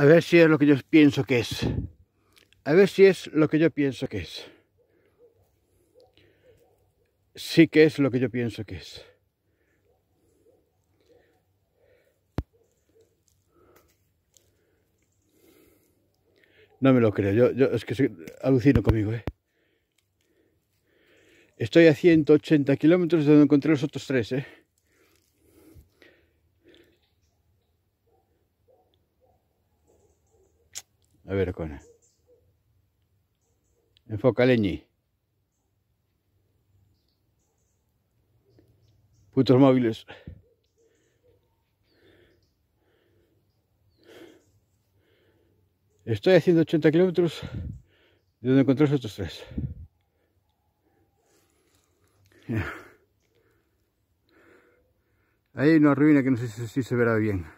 A ver si es lo que yo pienso que es. A ver si es lo que yo pienso que es. Sí que es lo que yo pienso que es. No me lo creo, yo, yo es que alucino conmigo, ¿eh? Estoy a 180 kilómetros de donde encontré los otros tres, ¿eh? A ver, Cona. Enfoca, Leñi. Putos móviles. Estoy haciendo 80 kilómetros de donde encontré estos tres. Hay una ruina que no sé si se verá bien.